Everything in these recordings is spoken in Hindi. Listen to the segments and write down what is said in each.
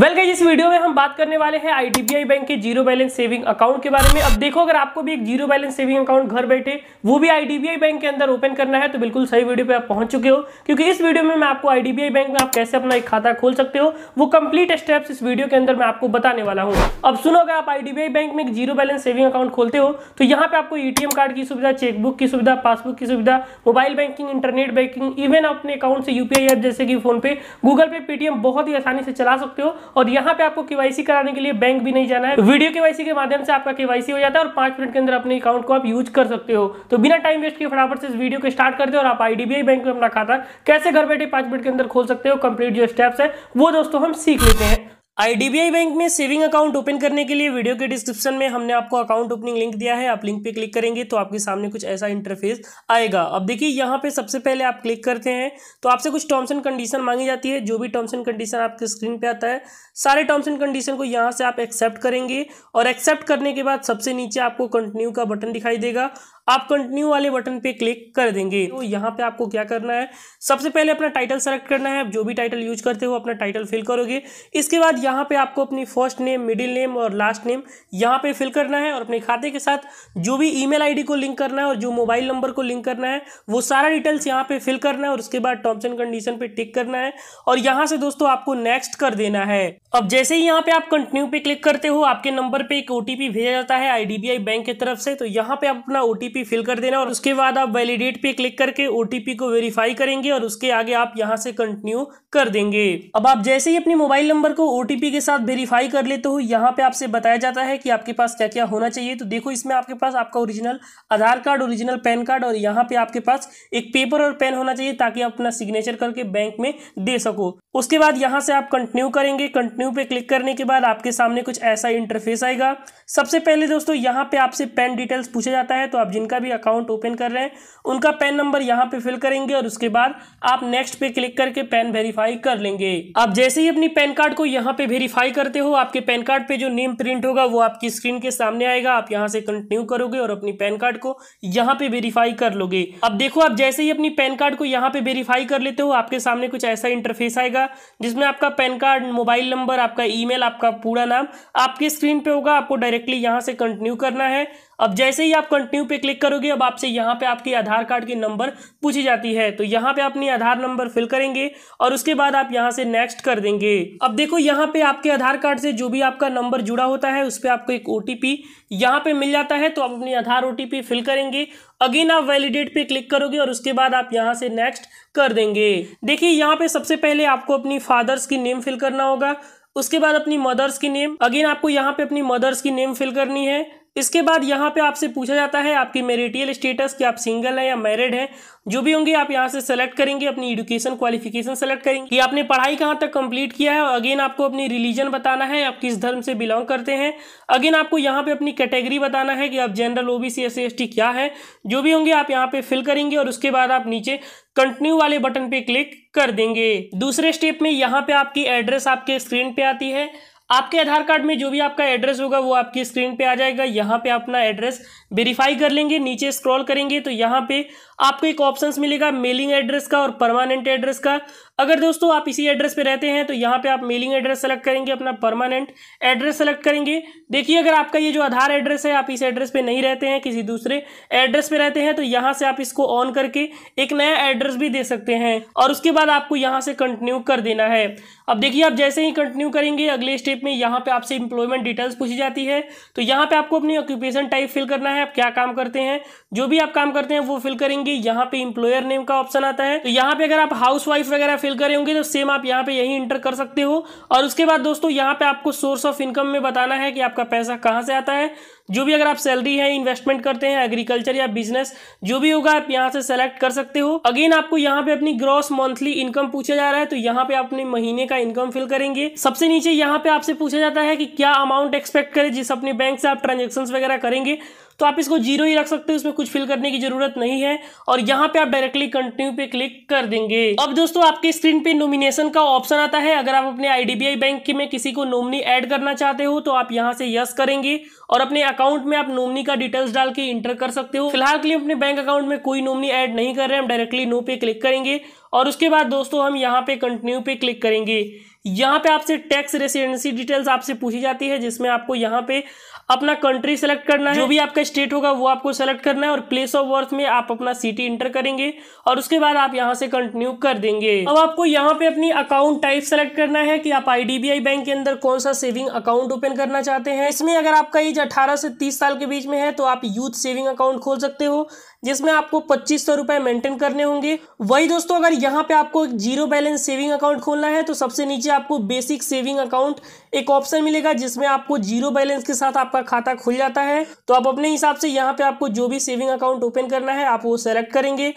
वेल गाइस इस वीडियो में हम बात करने वाले हैं आईडीबीआई बैंक के जीरो बैलेंस सेविंग अकाउंट के बारे में अब देखो अगर आपको भी एक जीरो बैलेंस सेविंग अकाउंट घर बैठे वो भी आईडीबीआई बैंक के अंदर ओपन करना है तो बिल्कुल सही वीडियो पे आप पहुंच चुके हो क्योंकि इस वीडियो में मैं आपको आईडीबीआई बैंक में आप कैसे अपना एक खाता खोल सकते हो वो कंप्लीट स्टेप्स इस वीडियो के अंदर मैं आपको बताने वाला हूँ अब सुनो अगर आप आईडीबीआई बैंक में एक जीरो बैलेंस सेविंग अकाउंट खोलते हो तो यहाँ पे आपको ईटीएम कार्ड की सुविधा चेकबुक की सुविधा पासबुक की सुविधा mobile banking internet banking even अपने अकाउंट से यूपीआई ऐप जैसे कि फोनपे गूगल पे पेटीएम बहुत ही आसानी से चला सकते हो और यहाँ पे आपको केवाईसी कराने के लिए बैंक भी नहीं जाना है वीडियो केवाईसी के माध्यम से आपका केवाईसी हो जाता है और पांच मिनट के अंदर अपने अकाउंट को आप यूज कर सकते हो तो बिना टाइम वेस्ट के फटाफट से इस वीडियो को स्टार्ट करते हो और आप आईडीबीआई बैंक में अपना खाता कैसे घर बैठे पांच मिनट के अंदर खोल सकते हो कंप्लीट जो स्टेप्स है वो दोस्तों हम सीख लेते हैं आईडीबीआई बैंक में सेविंग अकाउंट ओपन करने के लिए वीडियो के डिस्क्रिप्शन में हमने आपको अकाउंट ओपनिंग लिंक दिया है आप लिंक पे क्लिक करेंगे तो आपके सामने कुछ ऐसा इंटरफेस आएगा अब देखिए यहाँ पे सबसे पहले आप क्लिक करते हैं तो आपसे कुछ टर्म्स एंड कंडीशन मांगी जाती है जो भी टर्म्स एंड कंडीशन आपके स्क्रीन पर आता है सारे टर्म्स एंड कंडीशन को यहाँ से आप एक्सेप्ट करेंगे और एक्सेप्ट करने के बाद सबसे नीचे आपको कंटिन्यू का बटन दिखाई देगा आप कंटिन्यू वाले बटन पे क्लिक कर देंगे तो यहाँ पे आपको क्या करना है सबसे पहले अपना टाइटल सेलेक्ट करना है जो भी टाइटल यूज करते हो अपना टाइटल फिल करोगे इसके बाद यहाँ पे आपको अपनी फर्स्ट नेम मिडिल नेम और लास्ट नेम यहाँ पे फिल करना है और अपने खाते के साथ जो भी ई मेल को लिंक करना है और जो मोबाइल नंबर को लिंक करना है वो सारा डिटेल्स यहाँ पे फिल करना है और उसके बाद टर्म्स एंड कंडीशन पे टिक करना है और यहाँ से दोस्तों आपको नेक्स्ट कर देना है अब जैसे ही यहाँ पे आप कंटिन्यू पे क्लिक करते हो आपके नंबर पे एक ओटीपी भेजा जाता है आईडीबीआई बैंक की तरफ से तो यहाँ पे आप अपना ओटीपी फिल कर देना और उसके बाद आप वैलिडेट पे क्लिक करके ओटीपी को वेरीफाई करेंगे और उसके आगे आप यहाँ से कंटिन्यू कर देंगे अब आप जैसे ही अपने मोबाइल नंबर को ओटीपी के साथ वेरीफाई कर लेते हो यहाँ पे आपसे बताया जाता है कि आपके पास क्या क्या होना चाहिए तो देखो इसमें आपके पास आपका original Aadhaar card original PAN card और यहाँ पे आपके पास एक पेपर और पेन होना चाहिए ताकि आप अपना सिग्नेचर करके बैंक में दे सको उसके बाद यहाँ से आप कंटिन्यू करेंगे कंटिन्यू पे क्लिक करने के बाद आपके सामने कुछ ऐसा इंटरफेस आएगा सबसे पहले दोस्तों यहाँ पे आपसे पेन डिटेल्स पूछा जाता है तो आप जिनका भी अकाउंट ओपन कर रहे हैं उनका पैन नंबर यहाँ पे फिल करेंगे और उसके बाद आप नेक्स्ट पे क्लिक करके पैन वेरीफाई कर लेंगे आप जैसे ही अपनी पैन कार्ड को यहाँ पे वेरीफाई करते हो आपके पैन कार्ड पे जो नेम प्रिंट होगा वो आपकी स्क्रीन के सामने आएगा आप यहाँ से कंटिन्यू करोगे और अपनी पैन कार्ड को यहाँ पे वेरीफाई कर लोगे अब देखो आप जैसे ही अपनी पैन कार्ड को यहाँ पे वेरीफाई कर लेते हो आपके सामने कुछ ऐसा इंटरफेस आएगा जिसमें आपका पैन कार्ड मोबाइल नंबर आपका ईमेल आपका पूरा नाम आपके स्क्रीन पे होगा आपको डायरेक्टली यहाँ से कंटिन्यू करना है अब जैसे ही आप कंटिन्यू पे क्लिक क्लिक करोगे अब आपसे यहाँ पे आपके आधार कार्ड की नंबर पूछी जाती है तो यहाँ पे अपनी आधार नंबर फिल करेंगे और उसके बाद आप यहाँ से नेक्स्ट कर देंगे अब देखो यहाँ पे आपके आधार कार्ड से जो भी आपका नंबर जुड़ा होता है उस पर आपको एक ओ टी यहाँ पे मिल जाता है तो आप अपनी आधार ओ फिल करेंगे अगेन आप वैलिडेट पे क्लिक करोगे और उसके बाद आप यहाँ से नेक्स्ट कर देंगे देखिए यहाँ पे सबसे पहले आपको अपनी फादर्स की नेम फिल करना होगा उसके बाद अपनी मदर्स की नेम अगेन आपको यहाँ पे अपनी मदर्स की नेम फिल करनी है इसके बाद यहाँ पे आपसे पूछा जाता है आपकी मेरिटियल स्टेटस कि आप सिंगल हैं या मैरिड हैं जो भी होंगे आप यहाँ से सेलेक्ट करेंगे अपनी एडुकेशन क्वालिफिकेशन सेलेक्ट करेंगे कि आपने पढ़ाई कहाँ तक कंप्लीट किया है और अगेन आपको अपनी रिलीजन बताना है आप किस धर्म से बिलोंग करते हैं अगेन आपको यहाँ पे अपनी कैटेगरी बताना है कि आप जनरल ओ एस सी क्या है जो भी होंगे आप यहाँ पे फिल करेंगे और उसके बाद आप नीचे कंटिन्यू वाले बटन पे क्लिक कर देंगे दूसरे स्टेप में यहाँ पे आपकी एड्रेस आपके स्क्रीन पे आती है आपके आधार कार्ड में जो भी आपका एड्रेस होगा वो आपकी स्क्रीन पे आ जाएगा यहाँ पे अपना एड्रेस वेरीफाई कर लेंगे नीचे स्क्रॉल करेंगे तो यहाँ पे आपको एक ऑप्शंस मिलेगा मेलिंग एड्रेस का और परमानेंट एड्रेस का अगर दोस्तों आप इसी एड्रेस पे रहते हैं तो यहाँ पे आप मेलिंग एड्रेस सेलेक्ट करेंगे अपना परमानेंट एड्रेस सेलेक्ट करेंगे देखिए अगर आपका ये जो आधार एड्रेस है आप इस एड्रेस पे नहीं रहते हैं किसी दूसरे एड्रेस पे रहते हैं तो यहाँ से आप इसको ऑन करके एक नया एड्रेस भी दे सकते हैं और उसके बाद आपको यहाँ से कंटिन्यू कर देना है अब देखिए आप जैसे ही कंटिन्यू करेंगे अगले स्टेप में यहाँ पर आपसे इंप्लॉयमेंट डिटेल्स पूछी जाती है तो यहाँ पर आपको अपनी ऑक्यूपेशन टाइप फिल करना है आप क्या काम करते हैं जो भी आप काम करते हैं वो फिल करेंगे यहाँ पर इंप्लॉयर नेम का ऑप्शन आता है तो यहाँ पर अगर आप हाउस वगैरह फिल करे होंगे तो सेम आप यहाँ पे यही इंटर कर सकते हो और उसके बाद दोस्तों यहाँ पे आपको सोर्स ऑफ इनकम में बताना है कि आपका पैसा कहाँ से आता है जो भी अगर आप सैलरी है इन्वेस्टमेंट करते हैं एग्रीकल्चर या बिजनेस जो भी होगा आप यहाँ से सेलेक्ट कर सकते हो अगेन आपको यहाँ पे अपनी ग्रॉस मंथली इनकम पूछा जा रहा है तो यहाँ पे आप अपने महीने का इनकम फिल करेंगे सबसे नीचे यहाँ पे आपसे पूछा जाता है कि क्या अमाउंट एक्सपेक्ट करें जिस अपने बैंक से आप ट्रांजेक्शन वगैरह करेंगे तो आप इसको जीरो ही रख सकते हो उसमें कुछ फिल करने की जरूरत नहीं है और यहाँ पे आप डायरेक्टली कंटिन्यू पे क्लिक कर देंगे अब दोस्तों आपके स्क्रीन पे नोमिनेशन का ऑप्शन आता है अगर आप अपने आईडीबीआई बैंक में किसी को नोमनी ऐड करना चाहते हो तो आप यहाँ से यस करेंगे और अपने अकाउंट में आप नोमनी का डिटेल्स डाल के इंटर कर सकते हो फिलहाल के लिए अपने बैंक अकाउंट में कोई नोमनी ऐड नहीं कर रहे हम डायरेक्टली नो पे क्लिक करेंगे और उसके बाद दोस्तों हम यहाँ पे कंटिन्यू पे क्लिक करेंगे यहाँ पे आपसे टैक्स रेसिडेंसी डिटेल्स आपसे पूछी जाती है जिसमें आपको यहाँ पे अपना कंट्री सेलेक्ट करना है जो भी आपका स्टेट होगा वो आपको सेलेक्ट करना है और प्लेस ऑफ बर्थ में आप अपना सिटी इंटर करेंगे और उसके बाद आप यहाँ से कंटिन्यू कर देंगे अब आपको यहाँ पे अपनी अकाउंट टाइप सेलेक्ट करना है कि आप आईडीबीआई बैंक के अंदर कौन सा सेविंग अकाउंट ओपन करना चाहते हैं इसमें अगर आपका एज अठारह से तीस साल के बीच में है तो आप यूथ सेविंग अकाउंट खोल सकते हो जिसमें आपको पच्चीस सौ रुपए मेंटेन करने होंगे वही दोस्तों अगर यहाँ पे आपको जीरो बैलेंस सेविंग अकाउंट खोलना है तो सबसे नीचे आपको बेसिक सेविंग अकाउंट एक ऑप्शन मिलेगा जिसमें आपको जीरो बैलेंस के साथ आपका खाता खुल जाता है तो आप अपने हिसाब से यहाँ पे आपको जो भी सेविंग अकाउंट ओपन करना है आप वो सेलेक्ट करेंगे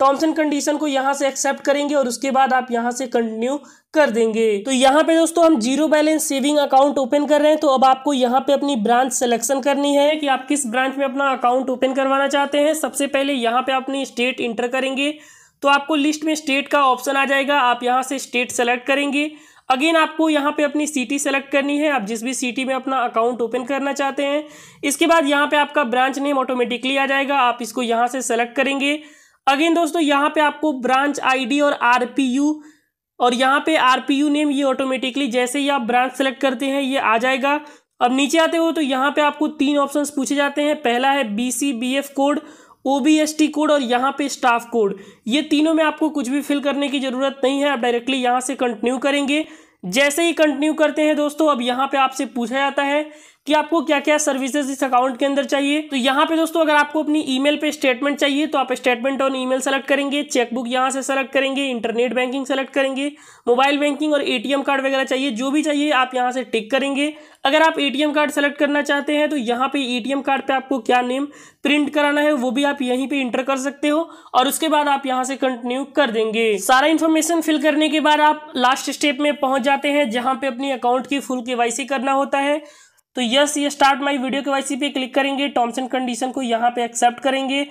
टर्म्स एंड कंडीशन को यहाँ से एक्सेप्ट करेंगे और उसके बाद आप यहाँ से कंटिन्यू कर देंगे तो यहाँ पे दोस्तों हम zero balance saving account open कर रहे हैं तो अब आपको यहाँ पे अपनी ब्रांच सिलेक्शन करनी है कि आप किस ब्रांच में अपना अकाउंट ओपन करवाना चाहते हैं सबसे पहले यहाँ पे अपनी स्टेट इंटर करेंगे तो आपको लिस्ट में स्टेट का ऑप्शन आ जाएगा आप यहाँ से स्टेट सेलेक्ट करेंगे अगेन आपको यहाँ पे अपनी सिटी सेलेक्ट करनी है आप जिस भी सिटी में अपना अकाउंट ओपन करना चाहते हैं इसके बाद यहाँ पे आपका ब्रांच नेम ऑटोमेटिकली आ जाएगा आप इसको यहाँ से सेलेक्ट करेंगे अगेन दोस्तों यहाँ पे आपको ब्रांच आईडी और आरपीयू और यहाँ पे आरपीयू नेम ये ऑटोमेटिकली जैसे ही आप ब्रांच सेलेक्ट करते हैं ये आ जाएगा अब नीचे आते हो तो यहाँ पे आपको तीन ऑप्शंस पूछे जाते हैं पहला है B C B F code O B S T code और यहाँ पे स्टाफ कोड ये तीनों में आपको कुछ भी फिल करने की ज़रूरत नहीं है आप डायरेक्टली यहाँ से कंटिन्यू करेंगे जैसे ही कंटिन्यू करते हैं दोस्तों अब यहाँ पे आपसे पूछा जाता है कि आपको क्या क्या सर्विसेज इस अकाउंट के अंदर चाहिए तो यहाँ पे दोस्तों अगर आपको अपनी ईमेल पे स्टेटमेंट चाहिए तो आप स्टेटमेंट ऑन ईमेल सेलेक्ट करेंगे चेकबुक यहाँ से सेलेक्ट करेंगे इंटरनेट बैंकिंग सेलेक्ट करेंगे मोबाइल बैंकिंग और एटीएम कार्ड वगैरह चाहिए जो भी चाहिए आप यहाँ से टिक करेंगे अगर आप ए कार्ड सेलेक्ट करना चाहते हैं तो यहाँ पे ए कार्ड पे आपको क्या नेम प्रिंट कराना है वो भी आप यहीं पर इंटर कर सकते हो और उसके बाद आप यहाँ से कंटिन्यू कर देंगे सारा इन्फॉर्मेशन फिल करने के बाद आप लास्ट स्टेप में पहुंच जाते हैं जहाँ पे अपनी अकाउंट की फुल के करना होता है तो यस ये start my video K Y पे क्लिक करेंगे टर्म्स एंड कंडीशन को यहाँ पे एक्सेप्ट करेंगे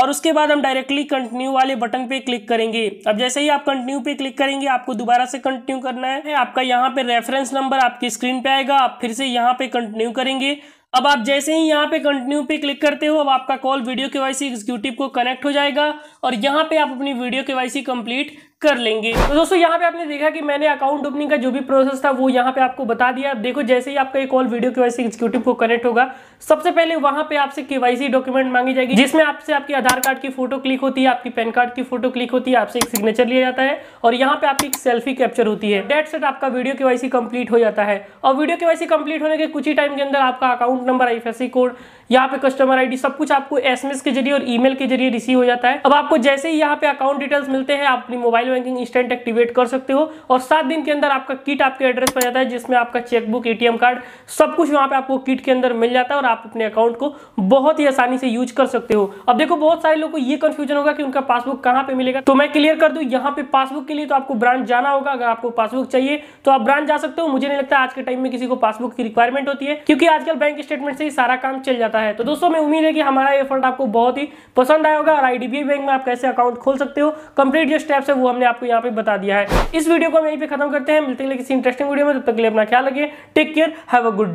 और उसके बाद हम डायरेक्टली कंटिन्यू वाले बटन पे क्लिक करेंगे अब जैसे ही आप कंटिन्यू पे क्लिक करेंगे आपको दोबारा से कंटिन्यू करना है आपका यहाँ पे रेफरेंस नंबर आपकी स्क्रीन पे आएगा आप फिर से यहाँ पे कंटिन्यू करेंगे अब आप जैसे ही यहाँ पे कंटिन्यू पे क्लिक करते हो अब आपका call video K Y executive को कनेक्ट हो जाएगा और यहाँ पे आप अपनी वीडियो के वाई कंप्लीट कर लेंगे तो दोस्तों यहाँ पे आपने देखा कि मैंने अकाउंट ओपनिंग का जो भी प्रोसेस था वो यहाँ पे आपको बता दिया आप देखो जैसे ही आपका एक कॉल वीडियो के वैसे एग्जीक्यूटिव को कनेक्ट होगा सबसे पहले वहां पे आपसे केवाईसी डॉक्यूमेंट मांगी जाएगी जिसमें आपसे आपके आधार कार्ड की फोटो क्लिक होती है आपकी पैन कार्ड की फोटो क्लिक होती है आपसे एक सिग्नेचर लिया जाता है और यहाँ पे आपकी एक सेल्फी कैप्चर होती है डेट सेट आपका वीडियो केवाईसी कंप्लीट हो जाता है और वीडियो केवाईसी कंप्लीट होने के कुछ ही टाइम के अंदर आपका अकाउंट नंबर आई कोड यहाँ पे कस्टमर आई सब कुछ आपको एस के जरिए और ईमेल के जरिए रिसीव हो जाता है अब आपको जैसे ही यहाँ पे अकाउंट डिटेल्स मिलते हैं आप अपनी mobile mobile banking instant activate कर सकते हो और सात दिन के अंदर आपका किट आपके एड्रेस पर जाता है जिसमें आपका चेकबुक ए कार्ड सब कुछ वहाँ पर आपको किट के अंदर मिल जाता है और आप अपने अकाउंट को बहुत ही आसानी से यूज कर सकते हो अब देखो बहुत सारे लोग को ये कंफ्यूजन होगा कि उनका पासबुक कहाँ पर मिलेगा तो मैं क्लियर कर दूँ यहाँ पे पासबुक के लिए तो आपको ब्रांच जाना होगा अगर आपको पासबुक चाहिए तो आप ब्रांच जा सकते हो मुझे नहीं लगता आज के टाइम में किसी को पासबुक की रिक्वायरमेंट होती है क्योंकि आजकल बैंक स्टेटमेंट से ही सारा काम चल जाता है तो दोस्तों मैं उम्मीद है कि हमारा एफर्ट आपको बहुत ही पसंद आया होगा और आईडीबीआई बैंक में आप कैसे अकाउंट खोल सकते हो कंप्लीट जो स्टेप्स है वो हमने आपको यहाँ पे बता दिया है इस वीडियो को हम यहीं पे खत्म करते हैं मिलते हैं किसी इंटरेस्टिंग वीडियो में तब तक के लिए अपना ख्याल रखिए take care have a good